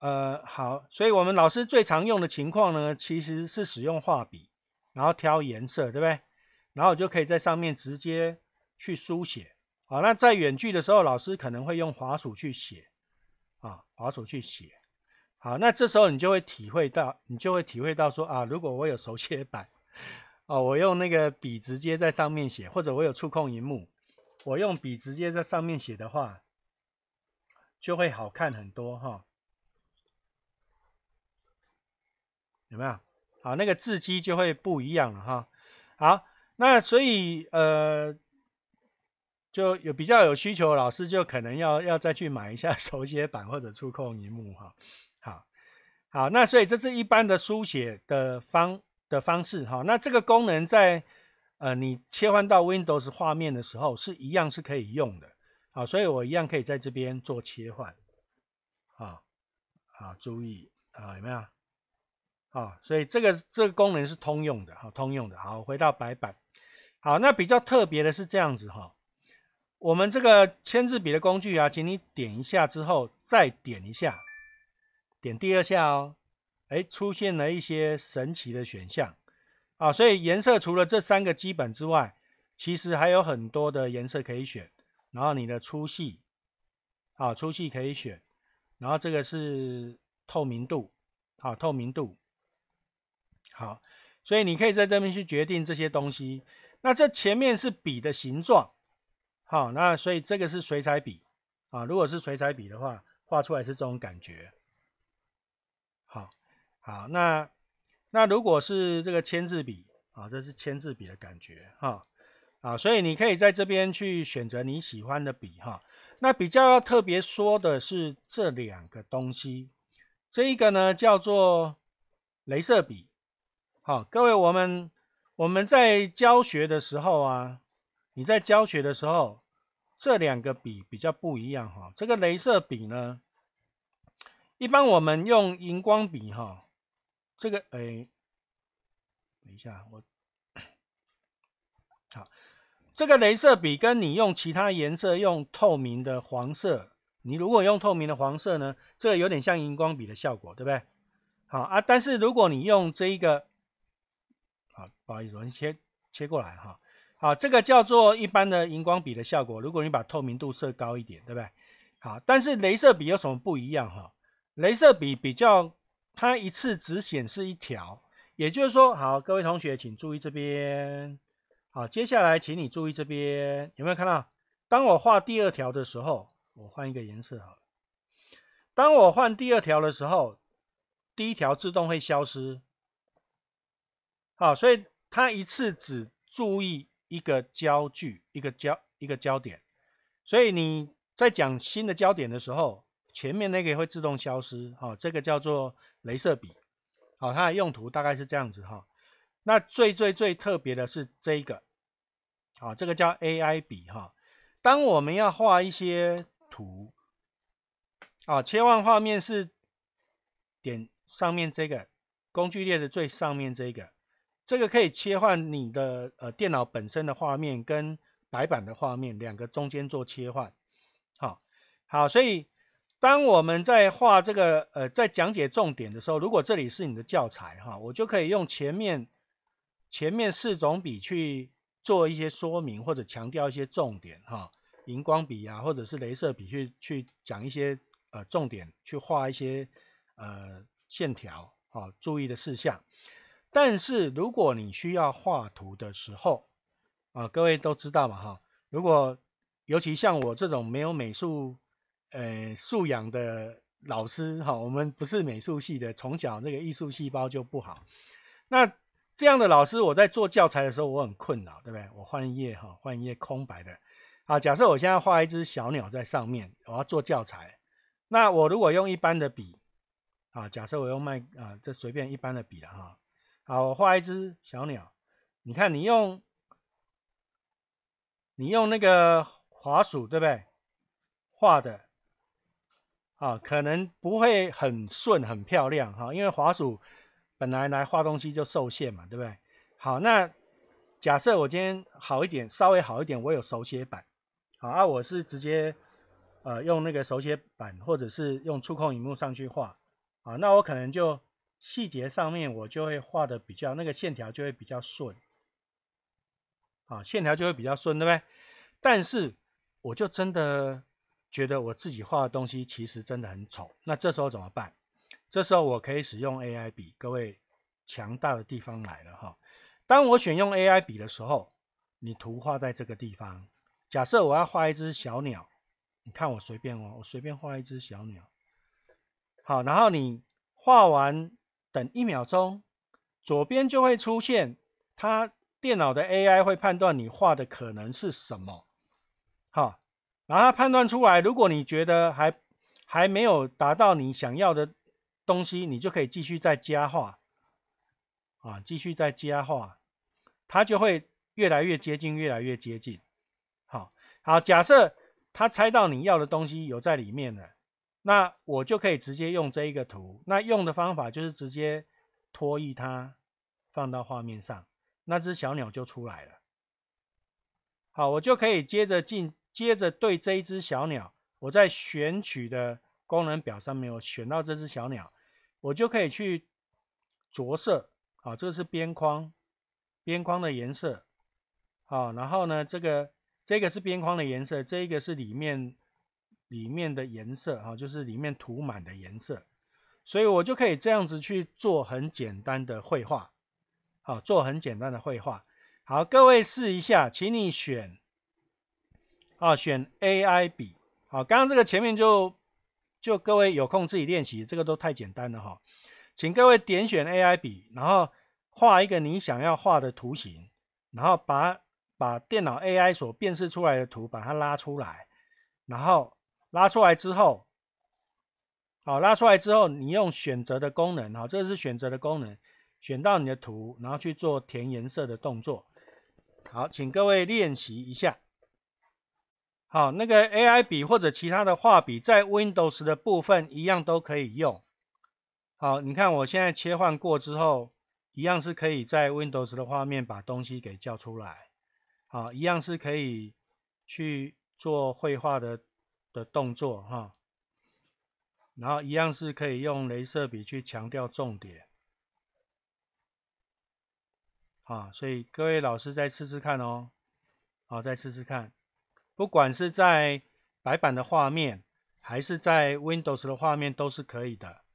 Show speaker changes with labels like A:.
A: 呃，好，所以我们老师最常用的情况呢，其实是使用画笔，然后挑颜色，对不对？然后就可以在上面直接去书写。好，那在远距的时候，老师可能会用滑鼠去写，啊，滑鼠去写。好，那这时候你就会体会到，你就会体会到说啊，如果我有手写板，哦，我用那个笔直接在上面写，或者我有触控荧幕，我用笔直接在上面写的话，就会好看很多哈。有没有？好，那个字机就会不一样了哈。好，那所以呃，就有比较有需求，老师就可能要要再去买一下 手写板或者触控荧幕哈。好好，那所以这是一般的书写的方的方式哈。那这个功能在呃，你切换到 Windows 画面的时候是一样是可以用的好，所以我一样可以在这边做切换。好，好，注意啊，有没有？啊，所以这个这个功能是通用的哈，通用的。好，回到白板，好，那比较特别的是这样子哈，我们这个签字笔的工具啊，请你点一下之后再点一下，点第二下哦，哎，出现了一些神奇的选项啊，所以颜色除了这三个基本之外，其实还有很多的颜色可以选，然后你的粗细，啊，粗细可以选，然后这个是透明度，啊，透明度。好，所以你可以在这边去决定这些东西。那这前面是笔的形状，好，那所以这个是水彩笔啊。如果是水彩笔的话，画出来是这种感觉。好，好，那那如果是这个签字笔啊，这是签字笔的感觉哈啊。所以你可以在这边去选择你喜欢的笔哈。那比较特别说的是这两个东西，这一个呢叫做镭射笔。好，各位，我们我们在教学的时候啊，你在教学的时候，这两个笔比较不一样哈。这个镭射笔呢，一般我们用荧光笔哈。这个，哎，等一下，我，好，这个镭射笔跟你用其他颜色用透明的黄色，你如果用透明的黄色呢，这个有点像荧光笔的效果，对不对？好啊，但是如果你用这一个。好，不好意思，我先切切过来哈。好，这个叫做一般的荧光笔的效果。如果你把透明度设高一点，对不对？好，但是镭射笔有什么不一样哈？镭射笔比较，它一次只显示一条，也就是说，好，各位同学请注意这边。好，接下来请你注意这边，有没有看到？当我画第二条的时候，我换一个颜色好了。当我换第二条的时候，第一条自动会消失。好，所以它一次只注意一个焦距，一个焦一个焦点。所以你在讲新的焦点的时候，前面那个会自动消失。哦，这个叫做镭射笔。好，它的用途大概是这样子。哈，那最最最特别的是这个。好，这个叫 AI 笔。哈，当我们要画一些图，啊，切换画面是点上面这个工具列的最上面这个。这个可以切换你的呃电脑本身的画面跟白板的画面两个中间做切换，好好，所以当我们在画这个呃在讲解重点的时候，如果这里是你的教材哈，我就可以用前面前面四种笔去做一些说明或者强调一些重点哈，荧光笔啊或者是镭射笔去去讲一些呃重点，去画一些呃线条啊注意的事项。但是如果你需要画图的时候啊，各位都知道嘛哈。如果尤其像我这种没有美术呃素养的老师哈，我们不是美术系的，从小这个艺术细胞就不好。那这样的老师，我在做教材的时候我很困扰，对不对？我换页哈，换一页空白的啊。假设我现在画一只小鸟在上面，我要做教材。那我如果用一般的笔啊，假设我用麦啊，这随便一般的笔了哈。好，我画一只小鸟。你看，你用你用那个滑鼠，对不对？画的啊，可能不会很顺、很漂亮哈，因为滑鼠本来来画东西就受限嘛，对不对？好，那假设我今天好一点，稍微好一点，我有手写板。好啊，我是直接呃用那个手写板，或者是用触控荧幕上去画。啊，那我可能就。细节上面我就会画的比较那个线条就会比较顺，啊，线条就会比较顺，对不对？但是我就真的觉得我自己画的东西其实真的很丑。那这时候怎么办？这时候我可以使用 AI 笔，各位强大的地方来了哈！当我选用 AI 笔的时候，你图画在这个地方。假设我要画一只小鸟，你看我随便哦，我随便画一只小鸟。好，然后你画完。等一秒钟，左边就会出现，它电脑的 AI 会判断你画的可能是什么，好，然后它判断出来，如果你觉得还还没有达到你想要的东西，你就可以继续再加画，啊，继续再加画，它就会越来越接近，越来越接近。好，好，假设他猜到你要的东西有在里面了。那我就可以直接用这一个图，那用的方法就是直接拖曳它放到画面上，那只小鸟就出来了。好，我就可以接着进，接着对这一只小鸟，我在选取的功能表上面我选到这只小鸟，我就可以去着色。好，这是边框，边框的颜色。好，然后呢，这个这个是边框的颜色，这个是里面。里面的颜色啊，就是里面涂满的颜色，所以我就可以这样子去做很简单的绘画，好，做很简单的绘画。好，各位试一下，请你选，啊，选 AI 笔。好，刚刚这个前面就就各位有空自己练习，这个都太简单了哈。请各位点选 AI 笔，然后画一个你想要画的图形，然后把把电脑 AI 所辨识出来的图把它拉出来，然后。拉出来之后，好，拉出来之后，你用选择的功能，哈，这个是选择的功能，选到你的图，然后去做填颜色的动作。好，请各位练习一下。好，那个 AI 笔或者其他的画笔，在 Windows 的部分一样都可以用。好，你看我现在切换过之后，一样是可以在 Windows 的画面把东西给叫出来。好，一样是可以去做绘画的。的动作哈，然后一样是可以用镭射笔去强调重点，啊，所以各位老师再试试看哦，啊，再试试看，不管是在白板的画面，还是在 Windows 的画面，都是可以的。